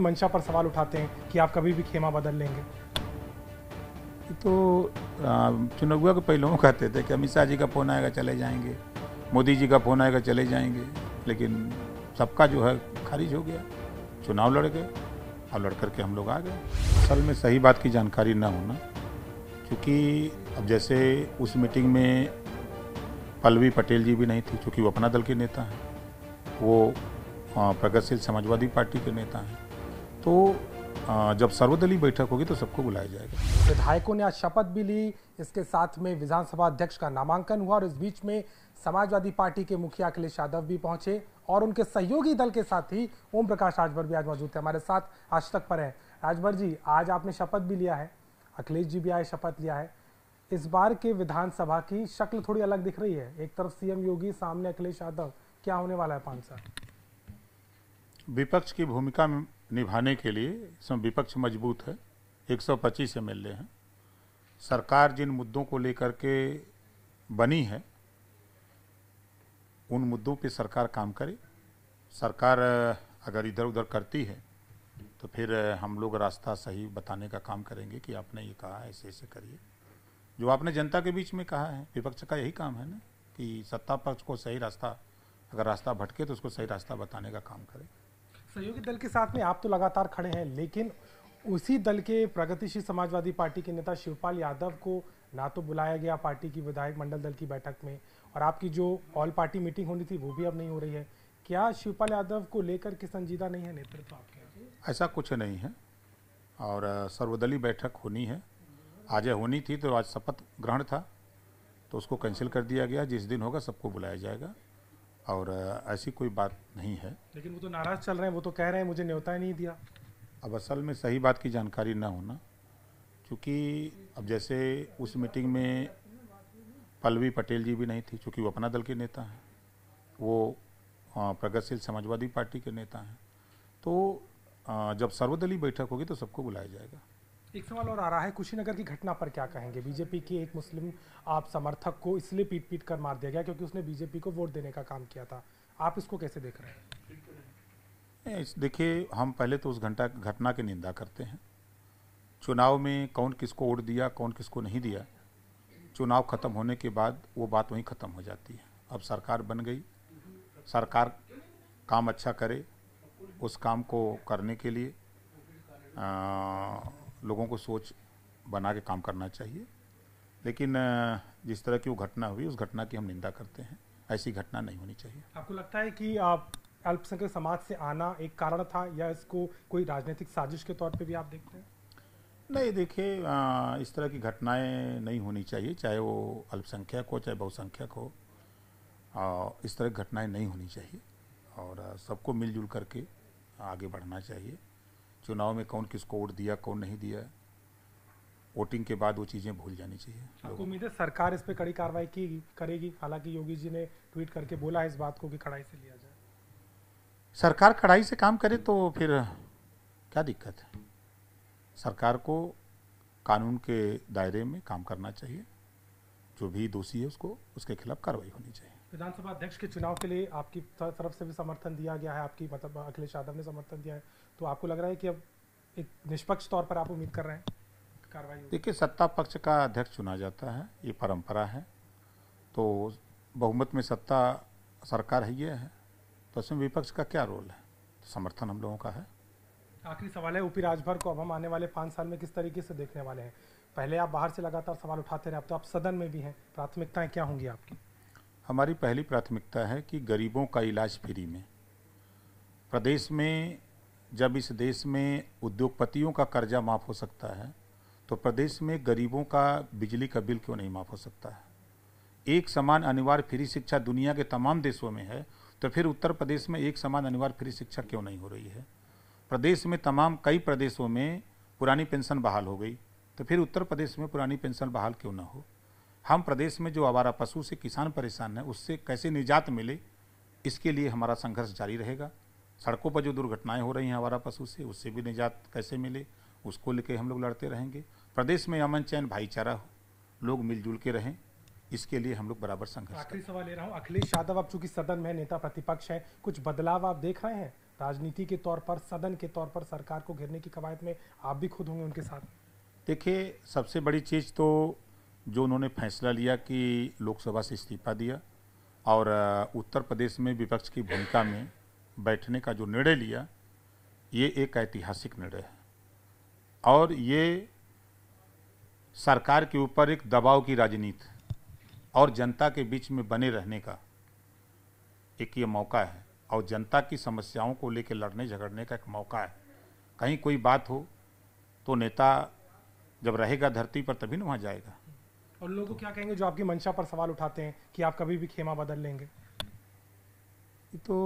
मंशा पर सवाल उठाते हैं कि आप कभी भी खेमा बदल लेंगे तो चुनौगुआ के पहले कहते थे कि अमित शाह जी का फ़ोन आएगा चले जाएंगे मोदी जी का फ़ोन आएगा चले जाएंगे लेकिन सबका जो है खारिज हो गया चुनाव लड़ गए और लड़ करके हम लोग आ गए असल में सही बात की जानकारी ना होना क्योंकि अब जैसे उस मीटिंग में पल्लवी पटेल जी भी नहीं थी क्योंकि वो अपना दल के नेता हैं वो प्रगतिशील समाजवादी पार्टी के नेता हैं तो जब सर्वदलीय बैठक होगी तो सबको बुलाया जाएगा विधायकों ने आज शपथ भी ली इसके साथ में विधानसभा अध्यक्ष का नामांकन हुआ और इस बीच में समाजवादी पार्टी के मुखिया अखिलेश यादव भी पहुंचे और उनके सहयोगी दल के साथ ही ओम प्रकाश राजभर भी आज मौजूद थे हमारे साथ आज तक पर है राजभर जी आज आपने शपथ भी लिया है अखिलेश जी भी आए शपथ लिया है इस बार के विधानसभा की शक्ल थोड़ी अलग दिख रही है एक तरफ सीएम योगी सामने अखिलेश यादव क्या होने वाला है पांच साल विपक्ष की भूमिका निभाने के लिए इसमें विपक्ष मजबूत है 125 एम हैं सरकार जिन मुद्दों को लेकर के बनी है उन मुद्दों पे सरकार काम करे सरकार अगर इधर उधर करती है तो फिर हम लोग रास्ता सही बताने का काम करेंगे कि आपने ये कहा ऐसे ऐसे करिए जो आपने जनता के बीच में कहा है विपक्ष का यही काम है ना कि सत्ता पक्ष को सही रास्ता अगर रास्ता भटके तो उसको सही रास्ता बताने का काम करें सहयोगी दल के साथ में आप तो लगातार खड़े हैं लेकिन उसी दल के प्रगतिशील समाजवादी पार्टी के नेता शिवपाल यादव को ना तो बुलाया गया पार्टी की विधायक मंडल दल की बैठक में और आपकी जो ऑल पार्टी मीटिंग होनी थी वो भी अब नहीं हो रही है क्या शिवपाल यादव को लेकर के संजीदा नहीं है नेतृत्व आपके ऐसा कुछ नहीं है और सर्वदलीय बैठक होनी है आज होनी थी तो आज शपथ ग्रहण था तो उसको कैंसिल कर दिया गया जिस दिन होगा सबको बुलाया जाएगा और ऐसी कोई बात नहीं है लेकिन वो तो नाराज़ चल रहे हैं वो तो कह रहे हैं मुझे न्योता नहीं दिया अब असल में सही बात की जानकारी ना होना क्योंकि अब जैसे उस मीटिंग में पल्लवी पटेल जी भी नहीं थी चूँकि वो अपना दल के नेता हैं वो प्रगतिशील समाजवादी पार्टी के नेता हैं तो जब सर्वदलीय बैठक होगी तो सबको बुलाया जाएगा एक सवाल और आ रहा है कुशीनगर की घटना पर क्या कहेंगे बीजेपी की एक मुस्लिम आप समर्थक को इसलिए पीट पीट कर मार दिया गया क्योंकि उसने बीजेपी को वोट देने का काम किया था आप इसको कैसे देख रहे हैं देखिए हम पहले तो उस घंटा घटना की निंदा करते हैं चुनाव में कौन किसको वोट दिया कौन किसको नहीं दिया चुनाव ख़त्म होने के बाद वो बात वहीं ख़त्म हो जाती है अब सरकार बन गई सरकार काम अच्छा करे उस काम को करने के लिए आ, लोगों को सोच बना के काम करना चाहिए लेकिन जिस तरह की वो घटना हुई उस घटना की हम निंदा करते हैं ऐसी घटना नहीं होनी चाहिए आपको लगता है कि आप अल्पसंख्यक समाज से आना एक कारण था या इसको कोई राजनीतिक साजिश के तौर पे भी आप देखते हैं नहीं देखिए इस तरह की घटनाएं नहीं होनी चाहिए चाहे वो अल्पसंख्यक हो चाहे बहुसंख्यक हो इस तरह की घटनाएं नहीं होनी चाहिए और सबको मिलजुल करके आगे बढ़ना चाहिए चुनाव में कौन किसको वोट दिया कौन नहीं दिया वोटिंग के बाद वो चीज़ें भूल जानी चाहिए उम्मीद है सरकार इस पर कड़ी कार्रवाई की करेगी हालांकि योगी जी ने ट्वीट करके बोला है इस बात को कि कड़ाई से लिया जाए सरकार कड़ाई से काम करे तो फिर क्या दिक्कत है सरकार को कानून के दायरे में काम करना चाहिए जो भी दोषी है उसको उसके खिलाफ कार्रवाई होनी चाहिए विधानसभा अध्यक्ष के चुनाव के लिए आपकी तरफ से भी समर्थन दिया गया है आपकी मतलब अखिलेश यादव ने समर्थन दिया है तो आपको लग रहा है कि अब एक निष्पक्ष तौर पर आप उम्मीद कर रहे हैं कार्रवाई देखिए सत्ता पक्ष का अध्यक्ष चुना जाता है ये परंपरा है तो बहुमत में सत्ता सरकार है ये है तो उसमें विपक्ष का क्या रोल है तो समर्थन हम लोगों का है आखिरी सवाल है ओपी राजभर को अब हम आने वाले पाँच साल में किस तरीके से देखने वाले हैं पहले आप बाहर से लगातार सवाल उठाते रहे अब तो आप सदन में भी हैं प्राथमिकताएं क्या होंगी आपकी हमारी पहली प्राथमिकता है कि गरीबों का इलाज फ्री में प्रदेश में जब इस देश में उद्योगपतियों का कर्जा माफ़ हो सकता है तो प्रदेश में गरीबों का बिजली का बिल क्यों नहीं माफ़ हो सकता है एक समान अनिवार्य फ्री शिक्षा दुनिया के तमाम देशों में है तो फिर उत्तर प्रदेश में एक समान अनिवार्य फ्री शिक्षा क्यों नहीं हो रही है प्रदेश में तमाम कई प्रदेशों में पुरानी पेंशन बहाल हो गई तो फिर उत्तर प्रदेश में पुरानी पेंशन बहाल क्यों ना हो हम प्रदेश में जो आवारा पशु से किसान परेशान है उससे कैसे निजात मिले इसके लिए हमारा संघर्ष जारी रहेगा सड़कों पर जो दुर्घटनाएं हो रही हैं आवारा पशु से उससे भी निजात कैसे मिले उसको लेके हम लोग लड़ते रहेंगे प्रदेश में अमन चैन भाईचारा हो लोग मिलजुल के रहें इसके लिए हम लोग बराबर संघर्ष आखिरी सवाल ले रहा हूँ अखिलेश यादव अब चूंकि सदन में नेता प्रतिपक्ष है कुछ बदलाव आप देख रहे हैं राजनीति के तौर पर सदन के तौर पर सरकार को घेरने की कवायद में आप भी खुद होंगे उनके साथ देखिए सबसे बड़ी चीज़ तो जो उन्होंने फैसला लिया कि लोकसभा से इस्तीफा दिया और उत्तर प्रदेश में विपक्ष की भूमिका में बैठने का जो निर्णय लिया ये एक ऐतिहासिक निर्णय है और ये सरकार के ऊपर एक दबाव की राजनीति और जनता के बीच में बने रहने का एक ये मौका है और जनता की समस्याओं को लेकर लड़ने झगड़ने का एक मौका है कहीं कोई बात हो तो नेता जब रहेगा धरती पर तभी ना वहाँ जाएगा और लोग क्या कहेंगे जो आपकी मंशा पर सवाल उठाते हैं कि आप कभी भी खेमा बदल लेंगे तो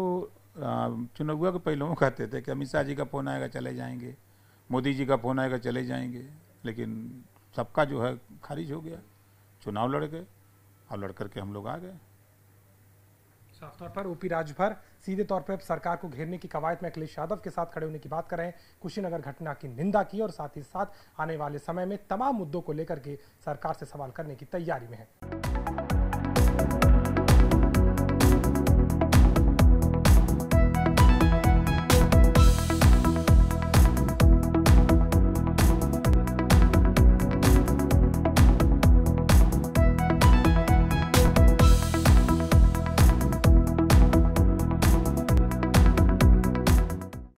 चुनौआ के लोग कहते थे कि अमित शाह जी का फ़ोन आएगा चले जाएंगे मोदी जी का फ़ोन आएगा चले जाएंगे लेकिन सबका जो है खारिज हो गया चुनाव लड़ गए और लड़ करके हम लोग आ गए साफ तौर पर ओपी राजभर सीधे तौर पर सरकार को घेरने की कवायद में अखिलेश यादव के साथ खड़े होने की बात कर रहे हैं कुशीनगर घटना की निंदा की और साथ ही साथ आने वाले समय में तमाम मुद्दों को लेकर के सरकार से सवाल करने की तैयारी में है